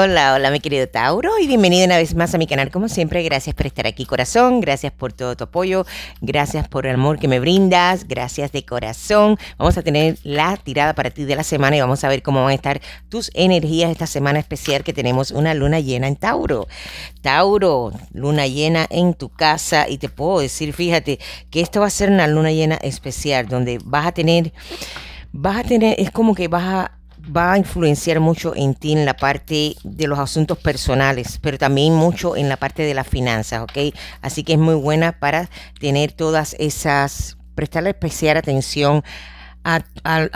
Hola, hola mi querido Tauro y bienvenido una vez más a mi canal. Como siempre, gracias por estar aquí corazón, gracias por todo tu apoyo, gracias por el amor que me brindas, gracias de corazón. Vamos a tener la tirada para ti de la semana y vamos a ver cómo van a estar tus energías esta semana especial que tenemos una luna llena en Tauro. Tauro, luna llena en tu casa y te puedo decir, fíjate, que esto va a ser una luna llena especial donde vas a tener, vas a tener, es como que vas a va a influenciar mucho en ti en la parte de los asuntos personales, pero también mucho en la parte de las finanzas, ¿ok? Así que es muy buena para tener todas esas, prestarle especial atención a,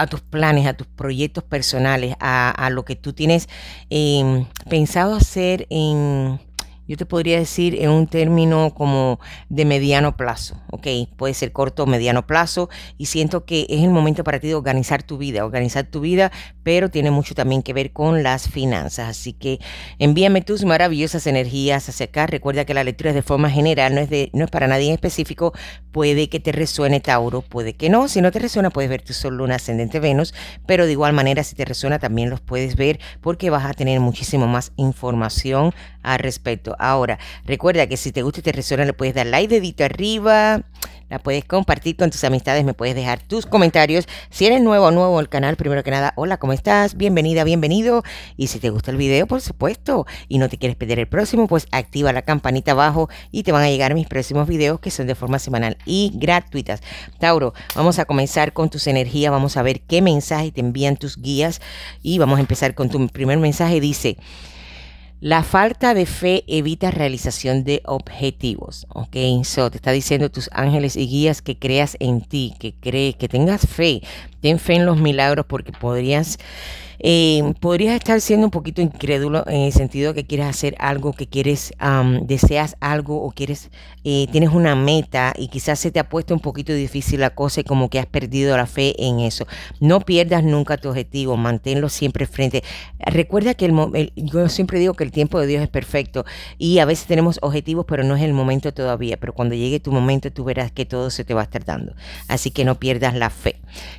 tus planes, a tus proyectos personales, a, lo que tú tienes em, pensado hacer en, yo te podría decir en un término como de mediano plazo, ¿ok? Puede ser corto o mediano plazo y siento que es el momento para ti de organizar tu vida, organizar tu vida pero tiene mucho también que ver con las finanzas. Así que envíame tus maravillosas energías hacia acá. Recuerda que la lectura es de forma general, no es, de, no es para nadie en específico. Puede que te resuene Tauro, puede que no. Si no te resuena, puedes ver tu Sol, Luna, Ascendente, Venus, pero de igual manera, si te resuena, también los puedes ver porque vas a tener muchísimo más información al respecto. Ahora, recuerda que si te gusta y te resuena, le puedes dar like, dedito arriba la puedes compartir con tus amistades, me puedes dejar tus comentarios. Si eres nuevo o nuevo al canal, primero que nada, hola, ¿cómo estás? Bienvenida, bienvenido. Y si te gusta el video, por supuesto, y no te quieres perder el próximo, pues activa la campanita abajo y te van a llegar mis próximos videos que son de forma semanal y gratuitas. Tauro, vamos a comenzar con tus energías, vamos a ver qué mensaje te envían tus guías y vamos a empezar con tu primer mensaje. Dice, la falta de fe evita realización de objetivos. Ok, so te está diciendo tus ángeles y guías que creas en ti, que crees, que tengas fe. Ten fe en los milagros porque podrías eh, podrías estar siendo un poquito incrédulo en el sentido que quieres hacer algo, que quieres, deseas algo o quieres, eh, tienes una meta y quizás se te ha puesto un poquito difícil la cosa y como que has perdido la fe en eso. No pierdas nunca tu objetivo, manténlo siempre frente. Recuerda que el, yo siempre digo que el tiempo de Dios es perfecto y a veces tenemos objetivos, pero no es el momento todavía. Pero cuando llegue tu momento, tú verás que todo se te va a estar dando. Así que no pierdas la fe.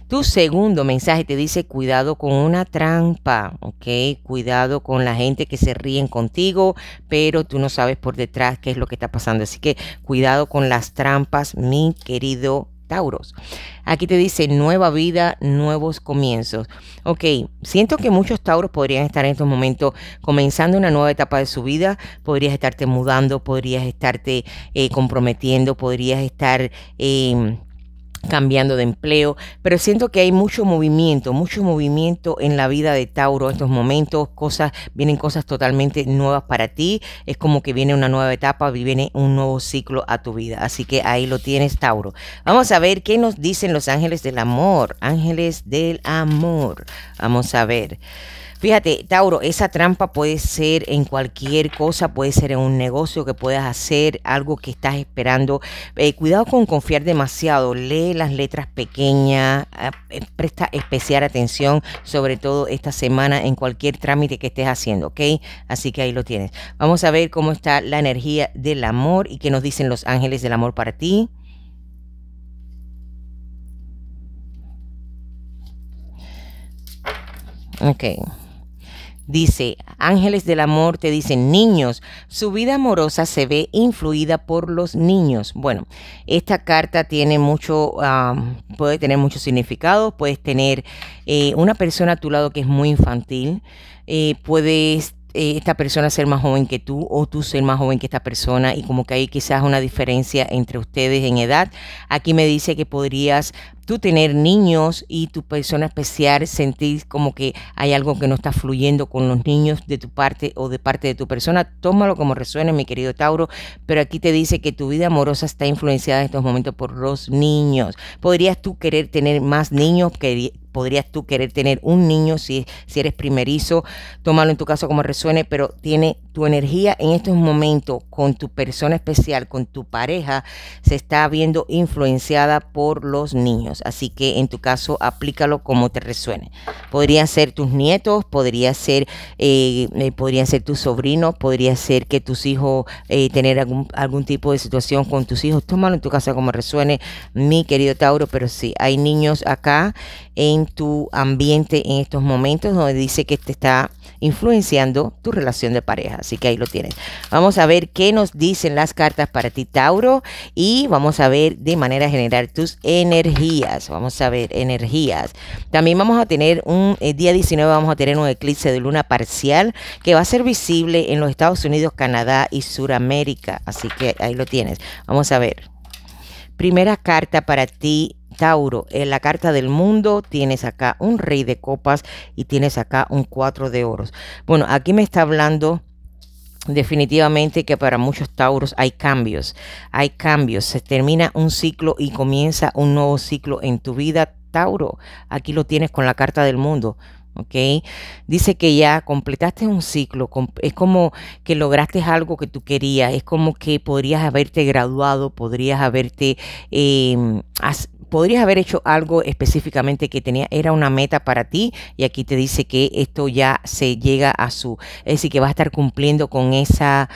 Tu segundo mensaje te dice cuidado con una trampa trampa, ¿ok? Cuidado con la gente que se ríen contigo, pero tú no sabes por detrás qué es lo que está pasando. Así que cuidado con las trampas, mi querido Tauros. Aquí te dice nueva vida, nuevos comienzos. Ok, siento que muchos Tauros podrían estar en estos momentos comenzando una nueva etapa de su vida. Podrías estarte mudando, podrías estarte eh, comprometiendo, podrías estar... Em, cambiando de empleo, pero siento que hay mucho movimiento, mucho movimiento en la vida de Tauro en estos momentos, cosas, vienen cosas totalmente nuevas para ti, es como que viene una nueva etapa, viene un nuevo ciclo a tu vida, así que ahí lo tienes Tauro. Vamos a ver qué nos dicen los ángeles del amor, ángeles del amor, vamos a ver. Fíjate, Tauro, esa trampa puede ser en cualquier cosa, puede ser en un negocio que puedas hacer, algo que estás esperando. Eh, cuidado con confiar demasiado, lee las letras pequeñas, ah, eh, presta especial atención, sobre todo esta semana, en cualquier trámite que estés haciendo, ¿ok? Así que ahí lo tienes. Vamos a ver cómo está la energía del amor y qué nos dicen los ángeles del amor para ti. Okay. Dice, ángeles del amor te dicen, niños, su vida amorosa se ve influida por los niños. Bueno, esta carta tiene mucho, puede tener mucho significado, puedes tener eh, una persona a tu lado que es muy infantil, eh, puedes eh, esta persona ser más joven que tú o tú ser más joven que esta persona y como que hay quizás una diferencia entre ustedes en edad. Aquí me dice que podrías tú tener niños y tu persona especial sentir como que hay algo que no está fluyendo con los niños de tu parte o de parte de tu persona, tómalo como resuene, mi querido Tauro, pero aquí te dice que tu vida amorosa está influenciada en estos momentos por los niños. ¿Podrías tú querer tener más niños? podrías tú querer tener un niño si, si eres primerizo, tómalo en tu caso como resuene, pero tiene tu energía en estos momentos con tu persona especial, con tu pareja, se está viendo influenciada por los niños así que en tu caso aplícalo como te resuene. Podría ser tus nietos, podría ser, eh, eh, podría ser tus sobrinos, podría ser que tus hijos eh, tener algún, algún tipo de situación con tus hijos. Tómalo en tu casa como resuene, mi querido Tauro, pero sí, hay niños acá en tu ambiente en estos momentos donde dice que te está influenciando tu relación de pareja. Así que ahí lo tienes. Vamos a ver qué nos dicen las cartas para ti, Tauro, y vamos a ver de manera general tus energías. Vamos a ver energías. También vamos a tener un eh, día 19 vamos a tener un eclipse de luna parcial que va a ser visible en los Estados Unidos, Canadá y Sudamérica. Así que ahí lo tienes. Vamos a ver. Primera carta para ti, Tauro, en la carta del mundo tienes acá un rey de copas y tienes acá un cuatro de oros. Bueno, aquí me está hablando definitivamente que para muchos tauros hay cambios, hay cambios, se termina un ciclo y comienza un nuevo ciclo en tu vida. Tauro, aquí lo tienes con la carta del mundo. ¿ok? Dice que ya completaste un ciclo, es como que lograste algo que tú querías, es como que podrías haberte graduado, podrías haberte... Em, podrías haber hecho algo específicamente que tenía, era una meta para ti, y aquí te dice que esto ya se llega a su, es decir, que va a estar cumpliendo con esa,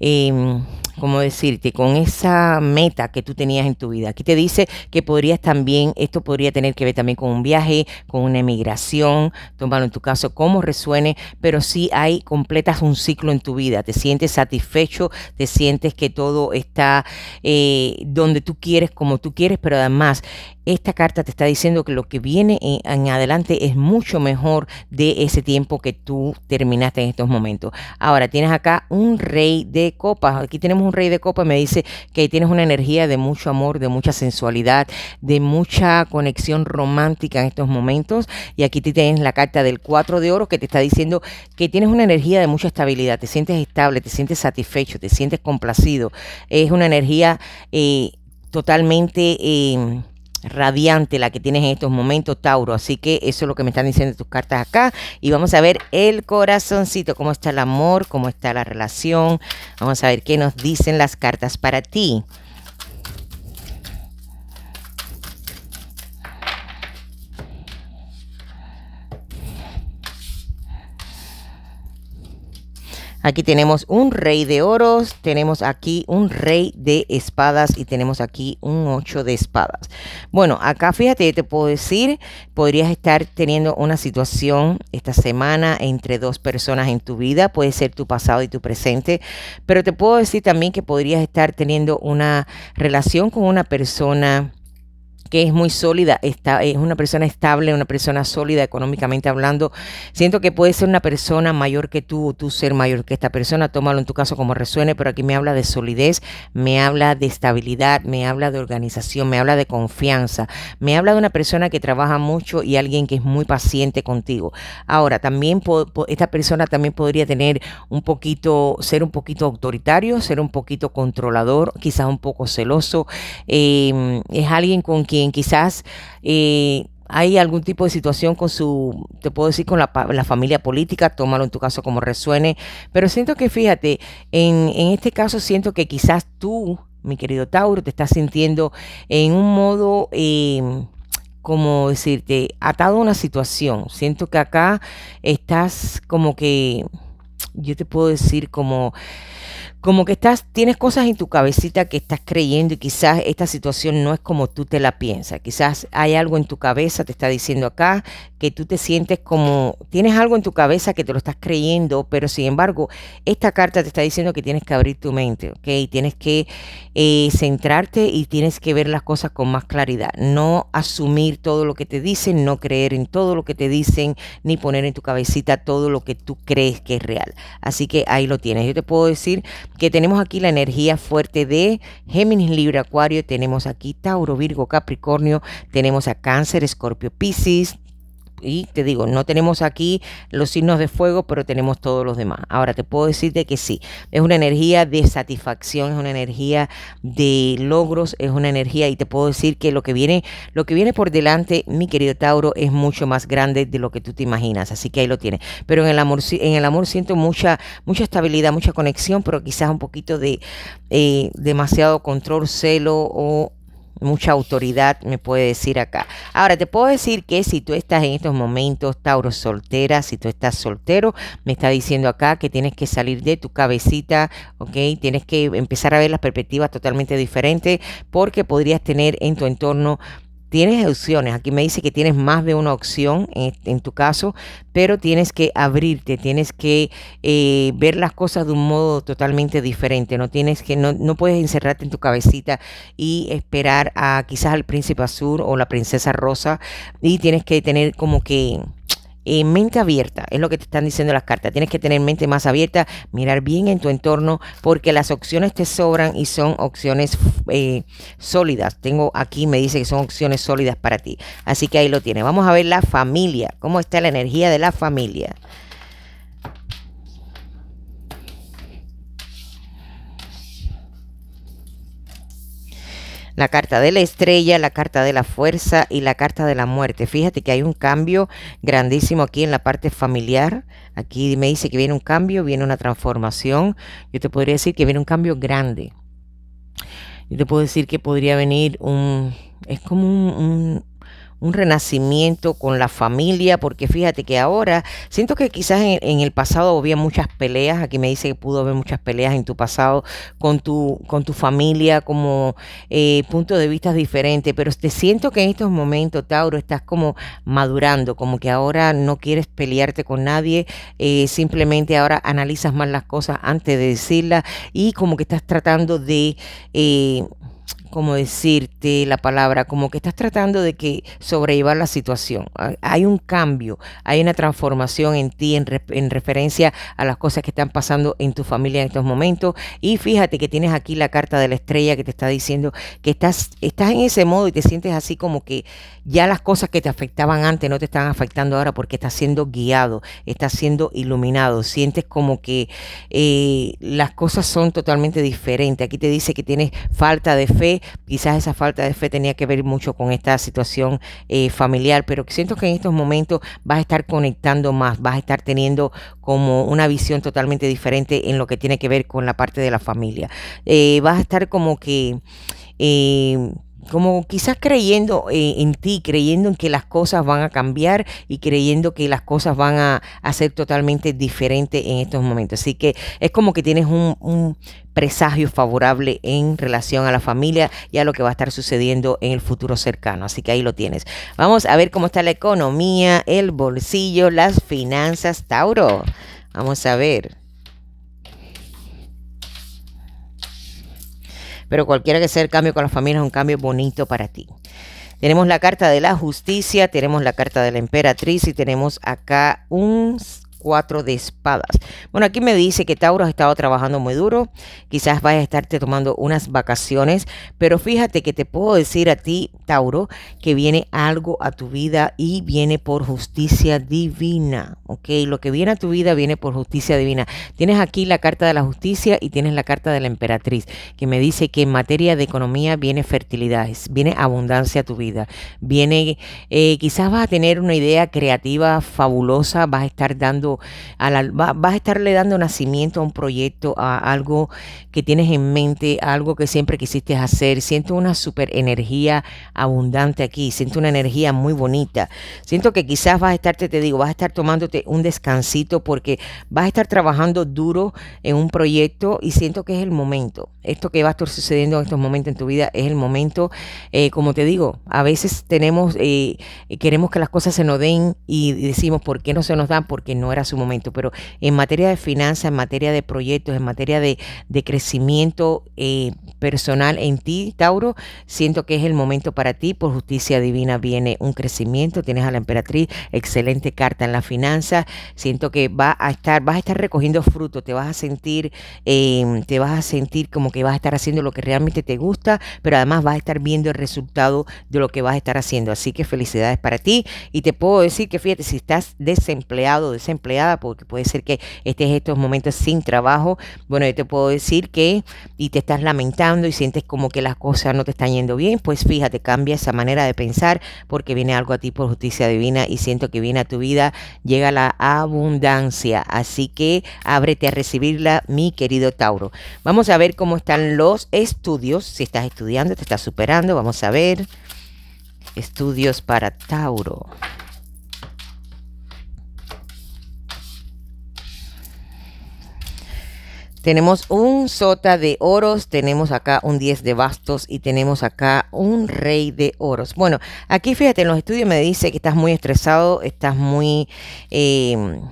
em, ¿cómo decirte? Con esa meta que tú tenías en tu vida. Aquí te dice que podrías también, esto podría tener que ver también con un viaje, con una emigración, bueno, en tu caso, cómo resuene, pero sí hay, completas un ciclo en tu vida, te sientes satisfecho, te sientes que todo está eh, donde tú quieres, como tú quieres, pero además esta carta te está diciendo que lo que viene eh, en, adelante es mucho mejor de ese tiempo que tú terminaste en estos momentos. Ahora, tienes acá un rey de copas. Aquí tenemos un rey de copas. Me dice que tienes una energía de mucho amor, de mucha sensualidad, de mucha conexión romántica en estos momentos. Y aquí te tienes la carta del 4 de oro que te está diciendo que tienes una energía de mucha estabilidad. Te sientes estable, te sientes satisfecho, te sientes complacido. Es una energía eh, totalmente... Em, radiante la que tienes en estos momentos, Tauro. Así que eso es lo que me están diciendo tus cartas acá. Y vamos a ver el corazoncito, cómo está el amor, cómo está la relación. Vamos a ver qué nos dicen las cartas para ti. Aquí tenemos un rey de oros, tenemos aquí un rey de espadas y tenemos aquí un 8 de espadas. Bueno, acá fíjate, te puedo decir, podrías estar teniendo una situación esta semana entre dos personas en tu vida, puede ser tu pasado y tu presente, pero te puedo decir también que podrías estar teniendo una relación con una persona que es muy sólida, está, es una persona estable, una persona sólida económicamente hablando. Siento que puede ser una persona mayor que tú o tú ser mayor que esta persona, tómalo en tu caso como resuene, pero aquí me habla de solidez, me habla de estabilidad, me habla de organización, me habla de confianza, me habla de una persona que trabaja mucho y alguien que es muy paciente contigo. Ahora, también esta persona también podría tener un poquito, ser un poquito autoritario, ser un poquito controlador, quizás un poco celoso. Em, es alguien con quien quizás eh, hay algún tipo de situación con su, te puedo decir, con la, familia política, tómalo en tu caso como resuene, pero siento que fíjate, en, este caso siento que quizás tú, mi querido Tauro, te estás sintiendo en un modo... Em, como decirte, atado a una situación. Siento que acá estás como que, yo te puedo decir como como que estás, tienes cosas en tu cabecita que estás creyendo y quizás esta situación no es como tú te la piensas. Quizás hay algo en tu cabeza, te está diciendo acá, que tú te sientes como, tienes algo en tu cabeza que te lo estás creyendo, pero sin embargo, esta carta te está diciendo que tienes que abrir tu mente, ¿ok? Tienes que eh, centrarte y tienes que ver las cosas con más claridad. No asumir todo lo que te dicen, no creer en todo lo que te dicen, ni poner en tu cabecita todo lo que tú crees que es real. Así que ahí lo tienes. Yo te puedo decir que tenemos aquí la energía fuerte de Géminis, Libra, Acuario, tenemos aquí Tauro, Virgo, Capricornio, tenemos a Cáncer, Escorpio, Piscis, y te digo, no tenemos aquí los signos de fuego, pero tenemos todos los demás. Ahora te puedo decirte que sí, es una energía de satisfacción, es una energía de logros, es una energía y te puedo decir que lo que viene, lo que viene por delante, mi querido Tauro, es mucho más grande de lo que tú te imaginas, así que ahí lo tienes. Pero en el amor en el amor siento mucha mucha estabilidad, mucha conexión, pero quizás un poquito de eh, demasiado control, celo o mucha autoridad me puede decir acá. Ahora, te puedo decir que si tú estás en estos momentos, Tauro, soltera, si tú estás soltero, me está diciendo acá que tienes que salir de tu cabecita, ¿ok? Tienes que empezar a ver las perspectivas totalmente diferentes porque podrías tener en tu entorno tienes opciones. Aquí me dice que tienes más de una opción en, tu caso, pero tienes que abrirte, tienes que eh, ver las cosas de un modo totalmente diferente. No tienes que, no, no puedes encerrarte en tu cabecita y esperar a quizás al príncipe azul o la princesa rosa y tienes que tener como que eh, mente abierta, es lo que te están diciendo las cartas. Tienes que tener mente más abierta, mirar bien en tu entorno, porque las opciones te sobran y son opciones eh, sólidas. Tengo aquí, me dice que son opciones sólidas para ti. Así que ahí lo tiene. Vamos a ver la familia, cómo está la energía de la familia. la carta de la estrella, la carta de la fuerza y la carta de la muerte. Fíjate que hay un cambio grandísimo aquí en la parte familiar. Aquí me dice que viene un cambio, viene una transformación. Yo te podría decir que viene un cambio grande. Yo te puedo decir que podría venir un... Es como un, un un renacimiento con la familia, porque fíjate que ahora siento que quizás en, el pasado había muchas peleas, aquí me dice que pudo haber muchas peleas en tu pasado con tu, con tu familia, como eh, punto de vista diferente pero te siento que en estos momentos, Tauro, estás como madurando, como que ahora no quieres pelearte con nadie, eh, simplemente ahora analizas más las cosas antes de decirlas y como que estás tratando de... Eh, como decirte la palabra, como que estás tratando de que sobrellevar la situación. Hay un cambio, hay una transformación en ti en, referencia a las cosas que están pasando en tu familia en estos momentos. Y fíjate que tienes aquí la carta de la estrella que te está diciendo que estás, estás en ese modo y te sientes así como que ya las cosas que te afectaban antes no te están afectando ahora porque estás siendo guiado, estás siendo iluminado, sientes como que eh, las cosas son totalmente diferentes. Aquí te dice que tienes falta de fe, quizás esa falta de fe tenía que ver mucho con esta situación eh, familiar, pero siento que en estos momentos vas a estar conectando más, vas a estar teniendo como una visión totalmente diferente en lo que tiene que ver con la parte de la familia. Eh, vas a estar como que... Eh, como quizás creyendo eh, en ti, creyendo en que las cosas van a cambiar y creyendo que las cosas van a, a ser totalmente diferentes en estos momentos. Así que es como que tienes un, un presagio favorable en relación a la familia y a lo que va a estar sucediendo en el futuro cercano. Así que ahí lo tienes. Vamos a ver cómo está la economía, el bolsillo, las finanzas, Tauro. Vamos a ver. pero cualquiera que sea el cambio con las familias es un cambio bonito para ti. Tenemos la carta de la justicia, tenemos la carta de la emperatriz y tenemos acá un cuatro de espadas. Bueno, aquí me dice que Tauro ha estado trabajando muy duro, quizás vaya a estarte tomando unas vacaciones, pero fíjate que te puedo decir a ti, Tauro, que viene algo a tu vida y viene por justicia divina, ¿ok? Lo que viene a tu vida viene por justicia divina. Tienes aquí la carta de la justicia y tienes la carta de la emperatriz, que me dice que en materia de economía viene fertilidad, viene abundancia a tu vida, viene, eh, quizás vas a tener una idea creativa fabulosa, vas a estar dando vas a estarle dando nacimiento a un proyecto, a algo que tienes en mente, algo que siempre quisiste hacer. Siento una super energía abundante aquí, siento una energía muy bonita. Siento que quizás vas a estar, te digo, vas a estar tomándote un descansito porque vas a estar trabajando duro en un proyecto y siento que es el momento. Esto que va a estar sucediendo en estos momentos en tu vida es el momento, eh, como te digo, a veces tenemos, eh, queremos que las cosas se nos den y decimos, ¿por qué no se nos dan? Porque no era a su momento, pero en materia de finanzas, en materia de proyectos, en materia de, de crecimiento eh, personal en ti, Tauro, siento que es el momento para ti. Por justicia divina viene un crecimiento. Tienes a la emperatriz, excelente carta en la finanza. Siento que va a estar, vas a estar recogiendo fruto, te vas a sentir, em, te vas a sentir como que vas a estar haciendo lo que realmente te gusta, pero además vas a estar viendo el resultado de lo que vas a estar haciendo. Así que felicidades para ti. Y te puedo decir que fíjate, si estás desempleado, desempleado, porque puede ser que estés estos momentos sin trabajo, bueno, yo te puedo decir que y te estás lamentando y sientes como que las cosas no te están yendo bien, pues fíjate, cambia esa manera de pensar porque viene algo a ti por justicia divina y siento que viene a tu vida, llega la abundancia. Así que ábrete a recibirla, mi querido Tauro. Vamos a ver cómo están los estudios, si estás estudiando, te estás superando, vamos a ver. Estudios para Tauro. Tenemos un sota de oros, tenemos acá un 10 de bastos y tenemos acá un rey de oros. Bueno, aquí fíjate, en los estudios me dice que estás muy estresado, estás muy... Em,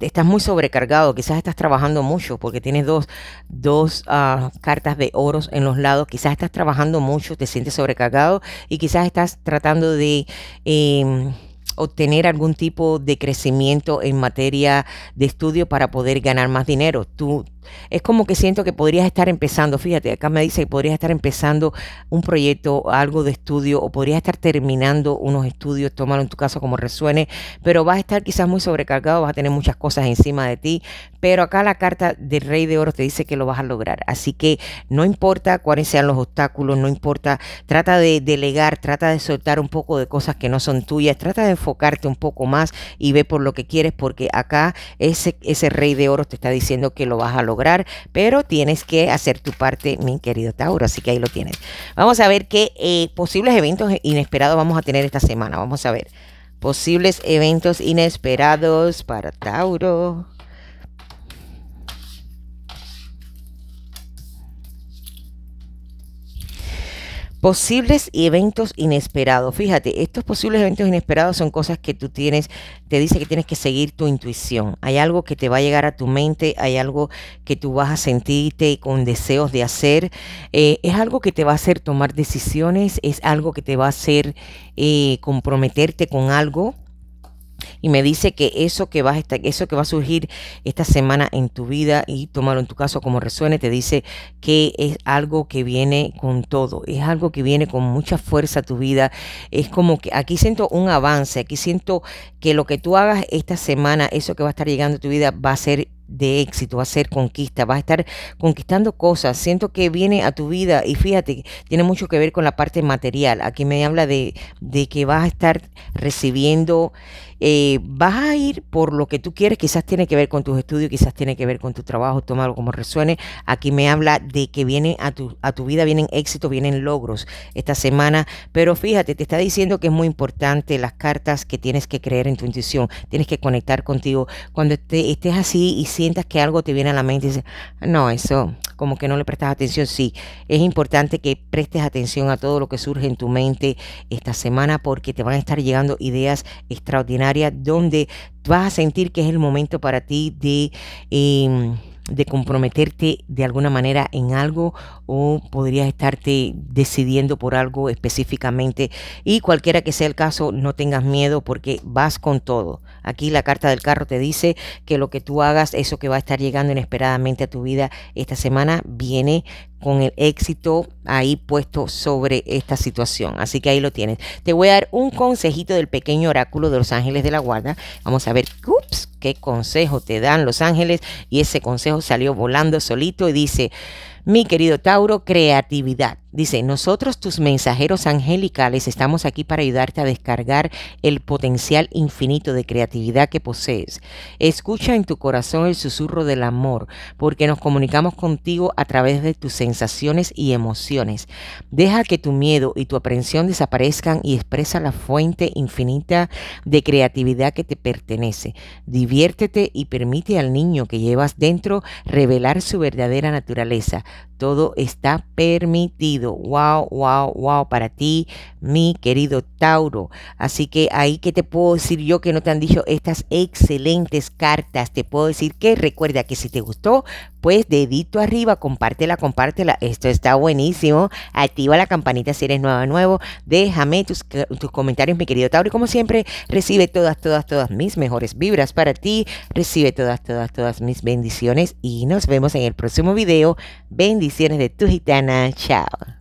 estás muy sobrecargado, quizás estás trabajando mucho porque tienes dos, ah, cartas de oros en los lados, quizás estás trabajando mucho, te sientes sobrecargado y quizás estás tratando de... Em, obtener algún tipo de crecimiento en materia de estudio para poder ganar más dinero. Tú, es como que siento que podrías estar empezando, fíjate, acá me dice que podrías estar empezando un proyecto, algo de estudio, o podrías estar terminando unos estudios, tómalo en tu caso como resuene, pero vas a estar quizás muy sobrecargado, vas a tener muchas cosas encima de ti, pero acá la carta del Rey de Oro te dice que lo vas a lograr. Así que no importa cuáles sean los obstáculos, no importa, trata de delegar, trata de soltar un poco de cosas que no son tuyas, trata de enfocarte un poco más y ve por lo que quieres, porque acá ese, ese Rey de Oro te está diciendo que lo vas a lograr pero tienes que hacer tu parte, mi querido Tauro. Así que ahí lo tienes. Vamos a ver qué eh, posibles eventos inesperados vamos a tener esta semana. Vamos a ver. Posibles eventos inesperados para Tauro. Posibles eventos inesperados. Fíjate, estos posibles eventos inesperados son cosas que tú tienes, te dice que tienes que seguir tu intuición. Hay algo que te va a llegar a tu mente, hay algo que tú vas a sentirte con deseos de hacer. Eh, es algo que te va a hacer tomar decisiones, es algo que te va a hacer eh, comprometerte con algo y me dice que eso que, va a estar, eso que va a surgir esta semana en tu vida y tomarlo en tu caso como resuene, te dice que es algo que viene con todo, es algo que viene con mucha fuerza a tu vida. Es como que aquí siento un avance, aquí siento que lo que tú hagas esta semana, eso que va a estar llegando a tu vida va a ser de éxito, va a ser conquista, va a estar conquistando cosas. Siento que viene a tu vida y fíjate, tiene mucho que ver con la parte material. Aquí me habla de, de que vas a estar recibiendo eh, vas a ir por lo que tú quieres, quizás tiene que ver con tus estudios, quizás tiene que ver con tu trabajo, tómalo como resuene. Aquí me habla de que vienen a tu, a tu vida, vienen éxitos, vienen logros esta semana, pero fíjate, te está diciendo que es muy importante las cartas que tienes que creer en tu intuición, tienes que conectar contigo. Cuando estés así y sientas que algo te viene a la mente, dices, no, eso como que no le prestas atención, sí, es importante que prestes atención a todo lo que surge en tu mente esta semana porque te van a estar llegando ideas extraordinarias área donde vas a sentir que es el momento para ti de... Em, de comprometerte de alguna manera en algo o podrías estarte decidiendo por algo específicamente. Y cualquiera que sea el caso, no tengas miedo porque vas con todo. Aquí la carta del carro te dice que lo que tú hagas, eso que va a estar llegando inesperadamente a tu vida esta semana, viene con el éxito ahí puesto sobre esta situación. Así que ahí lo tienes. Te voy a dar un consejito del pequeño oráculo de los ángeles de la guarda. Vamos a ver, ups, qué consejo te dan los ángeles y ese consejo salió volando solito y dice, mi querido Tauro, creatividad. Dice, nosotros tus mensajeros angelicales estamos aquí para ayudarte a descargar el potencial infinito de creatividad que posees. Escucha en tu corazón el susurro del amor, porque nos comunicamos contigo a través de tus sensaciones y emociones. Deja que tu miedo y tu aprensión desaparezcan y expresa la fuente infinita de creatividad que te pertenece. Diviértete y permite al niño que llevas dentro revelar su verdadera naturaleza todo está permitido. Wow, wow, wow, para ti, mi querido Tauro. Así que ahí que te puedo decir yo que no te han dicho estas excelentes cartas. Te puedo decir que recuerda que si te gustó, pues dedito arriba, compártela, compártela. Esto está buenísimo. Activa la campanita si eres nuevo nuevo. Déjame tus, tus comentarios, mi querido Tauro. Y como siempre, recibe todas, todas, todas mis mejores vibras para ti. Recibe todas, todas, todas mis bendiciones. Y nos vemos en el próximo video. Bendiciones Bendiciones de tu gitana. Chao.